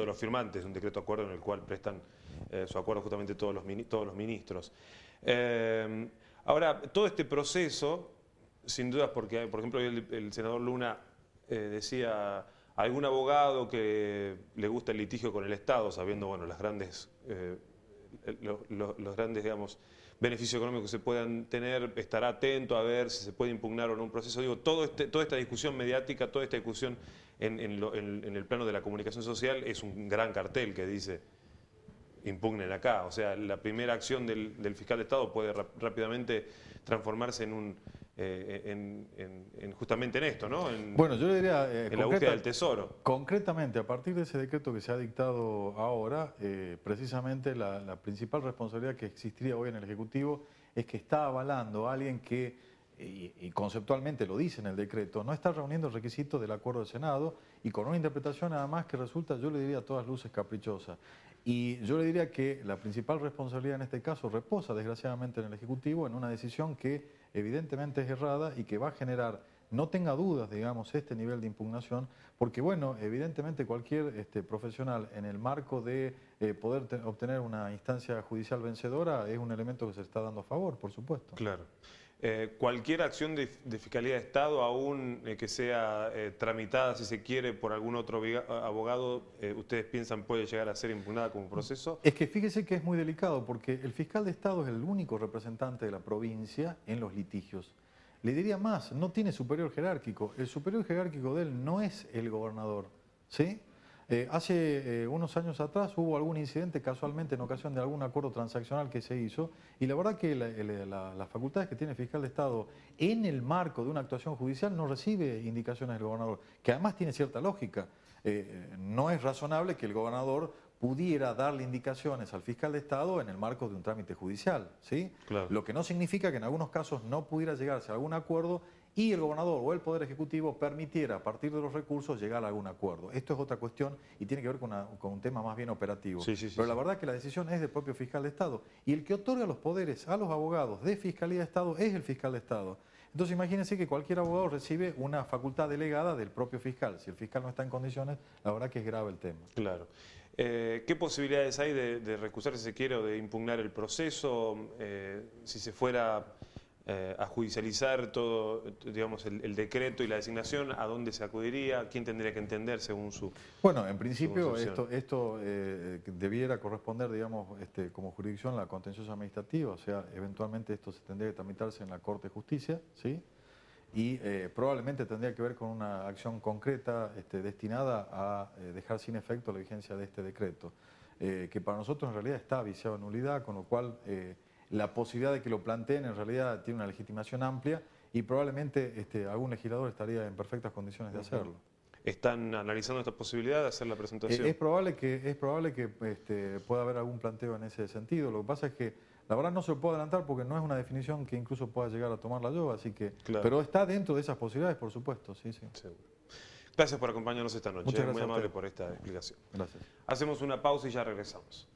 de los firmantes de un decreto acuerdo en el cual prestan eh, su acuerdo justamente todos los, todos los ministros. Eh, ahora, todo este proceso, sin dudas, porque por ejemplo el, senador Luna eh, decía algún abogado que le gusta el litigio con el Estado, sabiendo bueno, las grandes, eh, los, grandes digamos, beneficio económico que se puedan tener, estar atento a ver si se puede impugnar o no un proceso. Digo, este, toda esta discusión mediática, toda esta discusión en, el plano de la comunicación social es un gran cartel que dice impugnen acá. O sea, la primera acción del fiscal de Estado puede rápidamente transformarse en un eh, en, justamente en esto, ¿no? bueno, yo le diría... Eh, en la búsqueda del tesoro. Concretamente, a partir de ese decreto que se ha dictado ahora, eh, precisamente la, la principal responsabilidad que existiría hoy en el Ejecutivo es que está avalando a alguien que y, conceptualmente lo dice en el decreto, no está reuniendo el requisito del acuerdo del Senado y con una interpretación nada más que resulta, yo le diría, a todas luces caprichosa. Y yo le diría que la principal responsabilidad en este caso reposa desgraciadamente en el Ejecutivo en una decisión que evidentemente es errada y que va a generar, no tenga dudas, digamos, este nivel de impugnación, porque bueno, evidentemente cualquier este, profesional en el marco de eh, poder obtener una instancia judicial vencedora es un elemento que se está dando a favor, por supuesto. Claro. Eh, cualquier acción de, Fiscalía de Estado, aún eh, que sea eh, tramitada, si se quiere, por algún otro abogado, ¿ustedes piensan puede llegar a ser impugnada como proceso? Es que fíjese que es muy delicado, porque el fiscal de Estado es el único representante de la provincia en los litigios. Le diría más, no tiene superior jerárquico. El superior jerárquico de él no es el gobernador, ¿sí? Eh, hace eh, unos años atrás hubo algún incidente casualmente en ocasión de algún acuerdo transaccional que se hizo y la verdad que las facultades que tiene el fiscal de Estado en el marco de una actuación judicial no recibe indicaciones del gobernador, que además tiene cierta lógica. Eh, no es razonable que el gobernador pudiera darle indicaciones al fiscal de Estado en el marco de un trámite judicial. ¿sí? Lo que no significa que en algunos casos no pudiera llegarse a algún acuerdo y el gobernador o el Poder Ejecutivo permitiera a partir de los recursos llegar a algún acuerdo. Esto es otra cuestión y tiene que ver con, un tema más bien operativo. Pero la verdad es que la decisión es del propio fiscal de Estado y el que otorga los poderes a los abogados de Fiscalía de Estado es el fiscal de Estado. Entonces imagínense que cualquier abogado recibe una facultad delegada del propio fiscal. Si el fiscal no está en condiciones, la verdad que es grave el tema. Claro. Eh, ¿Qué posibilidades hay de, de, recusar si se quiere o de impugnar el proceso? Eh, si se fuera eh, a judicializar todo, digamos, el, decreto y la designación, a dónde se acudiría, quién tendría que entender según su... Bueno, en principio esto, esto eh, debiera corresponder, digamos, este, como jurisdicción a la contenciosa administrativa, o sea, eventualmente esto se tendría que tramitarse en la Corte de Justicia, ¿sí? Y eh, probablemente tendría que ver con una acción concreta este, destinada a dejar sin efecto la vigencia de este decreto, que para nosotros en realidad está viciado en nulidad, con lo cual la posibilidad de que lo planteen en realidad tiene una legitimación amplia y probablemente este, algún legislador estaría en perfectas condiciones de hacerlo. ¿Están analizando esta posibilidad de hacer la presentación? Eh, es, probable que, es probable que este, pueda haber algún planteo en ese sentido. Lo que pasa es que la verdad no se puede adelantar porque no es una definición que incluso pueda llegar a tomar la yo, así que... Pero está dentro de esas posibilidades, por supuesto, sí, Gracias por acompañarnos esta noche. Muchas gracias Muy amable por esta explicación. Gracias. Hacemos una pausa y ya regresamos.